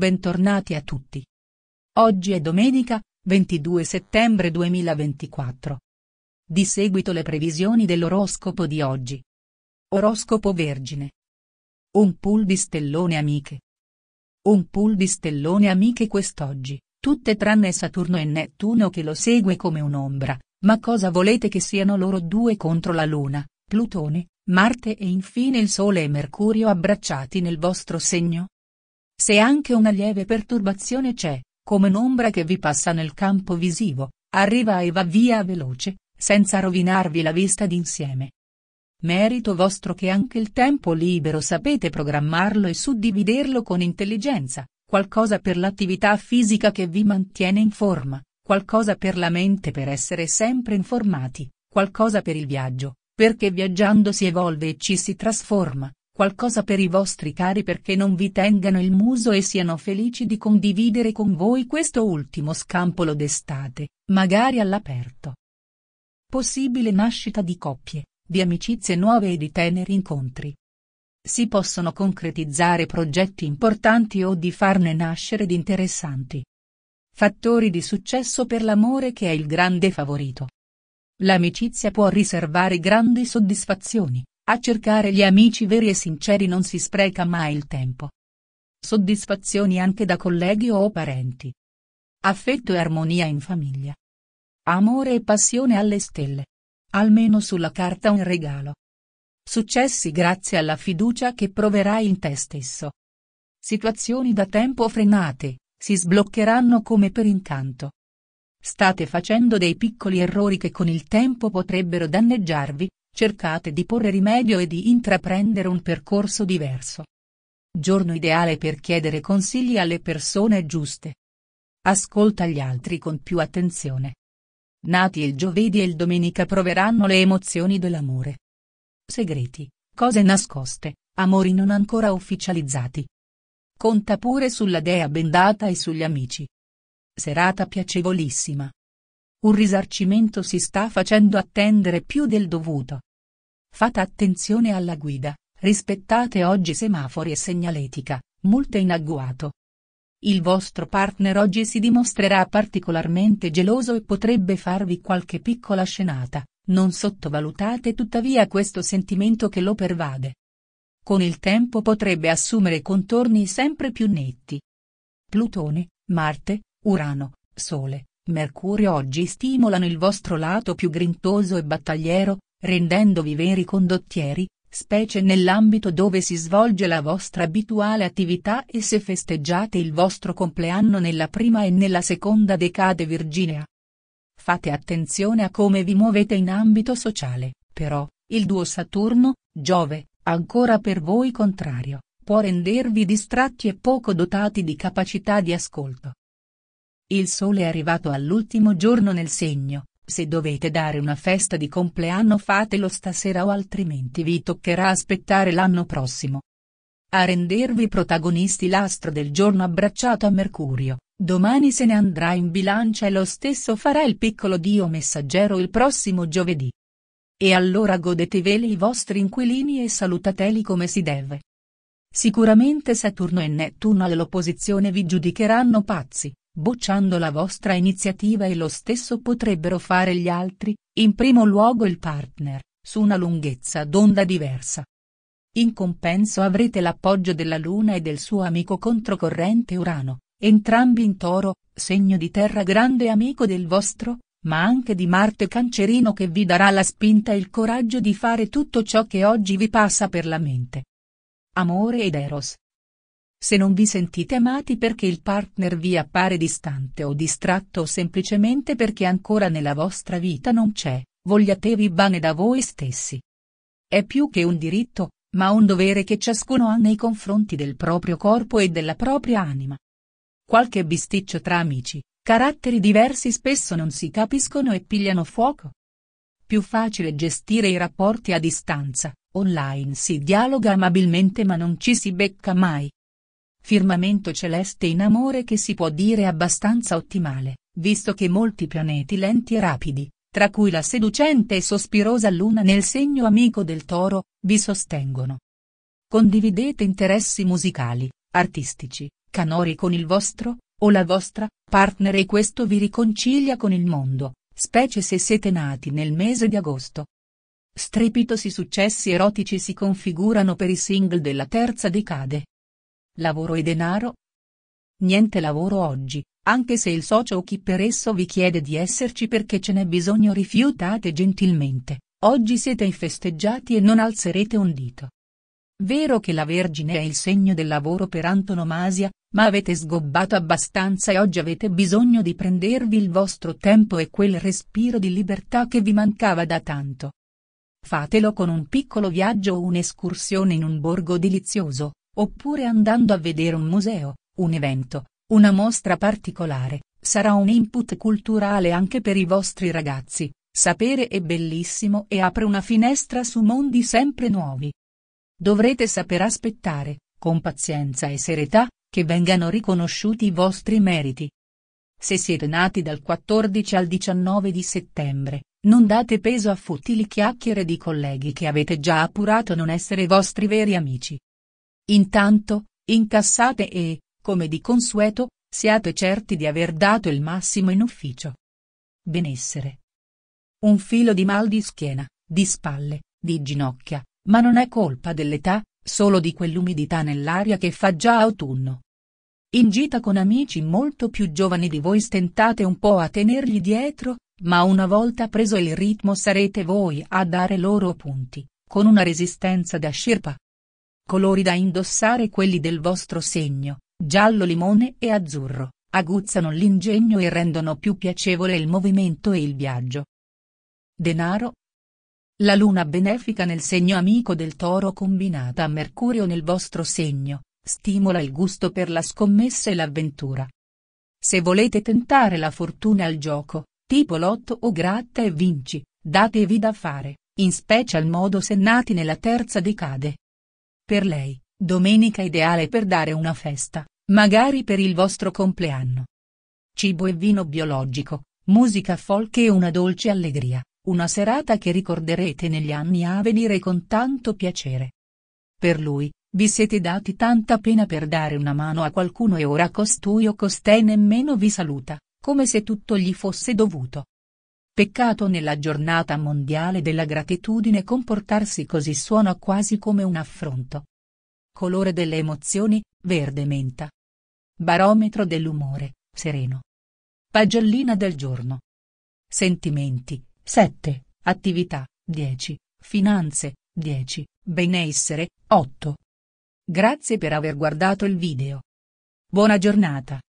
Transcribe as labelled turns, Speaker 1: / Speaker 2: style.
Speaker 1: Bentornati a tutti. Oggi è domenica, 22 settembre 2024. Di seguito le previsioni dell'oroscopo di oggi. Oroscopo Vergine. Un pool di stellone amiche. Un pool di stellone amiche quest'oggi, tutte tranne Saturno e Nettuno che lo segue come un'ombra, ma cosa volete che siano loro due contro la Luna, Plutone, Marte e infine il Sole e Mercurio abbracciati nel vostro segno? Se anche una lieve perturbazione c'è, come un'ombra che vi passa nel campo visivo, arriva e va via veloce, senza rovinarvi la vista d'insieme. Merito vostro che anche il tempo libero sapete programmarlo e suddividerlo con intelligenza, qualcosa per l'attività fisica che vi mantiene in forma, qualcosa per la mente per essere sempre informati, qualcosa per il viaggio, perché viaggiando si evolve e ci si trasforma, qualcosa per i vostri cari perché non vi tengano il muso e siano felici di condividere con voi questo ultimo scampolo d'estate, magari all'aperto. Possibile nascita di coppie, di amicizie nuove e di teneri incontri. Si possono concretizzare progetti importanti o di farne nascere di interessanti. Fattori di successo per l'amore che è il grande favorito. L'amicizia può riservare grandi soddisfazioni, a cercare gli amici veri e sinceri non si spreca mai il tempo. Soddisfazioni anche da colleghi o parenti. Affetto e armonia in famiglia. Amore e passione alle stelle. Almeno sulla carta un regalo. Successi grazie alla fiducia che proverai in te stesso. Situazioni da tempo frenate, si sbloccheranno come per incanto. State facendo dei piccoli errori che con il tempo potrebbero danneggiarvi, Cercate di porre rimedio e di intraprendere un percorso diverso. Giorno ideale per chiedere consigli alle persone giuste. Ascolta gli altri con più attenzione. Nati il giovedì e il domenica proveranno le emozioni dell'amore. Segreti, cose nascoste, amori non ancora ufficializzati. Conta pure sulla dea bendata e sugli amici. Serata piacevolissima. Un risarcimento si sta facendo attendere più del dovuto. Fate attenzione alla guida, rispettate oggi semafori e segnaletica, multe in agguato. Il vostro partner oggi si dimostrerà particolarmente geloso e potrebbe farvi qualche piccola scenata, non sottovalutate tuttavia questo sentimento che lo pervade. Con il tempo potrebbe assumere contorni sempre più netti. Plutone, Marte, Urano, Sole, Mercurio oggi stimolano il vostro lato più grintoso e battagliero, rendendovi veri condottieri, specie nell'ambito dove si svolge la vostra abituale attività e se festeggiate il vostro compleanno nella prima e nella seconda decade virginea. Fate attenzione a come vi muovete in ambito sociale, però, il duo Saturno, Giove, ancora per voi contrario, può rendervi distratti e poco dotati di capacità di ascolto. Il sole è arrivato all'ultimo giorno nel segno, se dovete dare una festa di compleanno fatelo stasera o altrimenti vi toccherà aspettare l'anno prossimo. A rendervi protagonisti l'astro del giorno abbracciato a Mercurio, domani se ne andrà in bilancia e lo stesso farà il piccolo Dio messaggero il prossimo giovedì. E allora godeteveli i vostri inquilini e salutateli come si deve. Sicuramente Saturno e Nettuno all'opposizione vi giudicheranno pazzi, bocciando la vostra iniziativa e lo stesso potrebbero fare gli altri, in primo luogo il partner, su una lunghezza d'onda diversa. In compenso avrete l'appoggio della Luna e del suo amico controcorrente Urano, entrambi in toro, segno di terra grande amico del vostro, ma anche di Marte Cancerino che vi darà la spinta e il coraggio di fare tutto ciò che oggi vi passa per la mente. Amore ed Eros, se non vi sentite amati perché il partner vi appare distante o distratto o semplicemente perché ancora nella vostra vita non c'è, vogliatevi bene da voi stessi. È più che un diritto, ma un dovere che ciascuno ha nei confronti del proprio corpo e della propria anima. Qualche bisticcio tra amici, caratteri diversi spesso non si capiscono e pigliano fuoco. Più facile gestire i rapporti a distanza, online si dialoga amabilmente ma non ci si becca mai firmamento celeste in amore che si può dire abbastanza ottimale, visto che molti pianeti lenti e rapidi, tra cui la seducente e sospirosa luna nel segno amico del toro, vi sostengono. Condividete interessi musicali, artistici, canori con il vostro, o la vostra, partner e questo vi riconcilia con il mondo, specie se siete nati nel mese di agosto. Strepitosi successi erotici si configurano per i single della terza decade, Lavoro e denaro? Niente lavoro oggi, anche se il socio o chi per esso vi chiede di esserci perché ce n'è bisogno rifiutate gentilmente, oggi siete festeggiati e non alzerete un dito. Vero che la Vergine è il segno del lavoro per antonomasia, ma avete sgobbato abbastanza e oggi avete bisogno di prendervi il vostro tempo e quel respiro di libertà che vi mancava da tanto. Fatelo con un piccolo viaggio o un'escursione in un borgo delizioso, oppure andando a vedere un museo, un evento, una mostra particolare, sarà un input culturale anche per i vostri ragazzi. Sapere è bellissimo e apre una finestra su mondi sempre nuovi. Dovrete saper aspettare, con pazienza e serietà, che vengano riconosciuti i vostri meriti. Se siete nati dal 14 al 19 di settembre, non date peso a futili chiacchiere di colleghi che avete già appurato non essere vostri veri amici. Intanto, incassate e, come di consueto, siate certi di aver dato il massimo in ufficio. Benessere. Un filo di mal di schiena, di spalle, di ginocchia, ma non è colpa dell'età, solo di quell'umidità nell'aria che fa già autunno. In gita con amici molto più giovani di voi stentate un po' a tenergli dietro, ma una volta preso il ritmo sarete voi a dare loro punti, con una resistenza da sciarpa. Colori da indossare quelli del vostro segno, giallo limone e azzurro, aguzzano l'ingegno e rendono più piacevole il movimento e il viaggio. Denaro. La luna benefica nel segno amico del toro combinata a Mercurio nel vostro segno, stimola il gusto per la scommessa e l'avventura. Se volete tentare la fortuna al gioco, tipo lotto o gratta e vinci, datevi da fare, in special modo se nati nella terza decade. Per lei, domenica ideale per dare una festa, magari per il vostro compleanno. Cibo e vino biologico, musica folk e una dolce allegria, una serata che ricorderete negli anni a venire con tanto piacere. Per lui, vi siete dati tanta pena per dare una mano a qualcuno e ora costui o costei nemmeno vi saluta, come se tutto gli fosse dovuto. Peccato nella giornata mondiale della gratitudine comportarsi così suona quasi come un affronto. Colore delle emozioni, verde menta. Barometro dell'umore, sereno. Pagellina del giorno. Sentimenti, 7, attività, 10, finanze, 10, benessere, 8. Grazie per aver guardato il video. Buona giornata.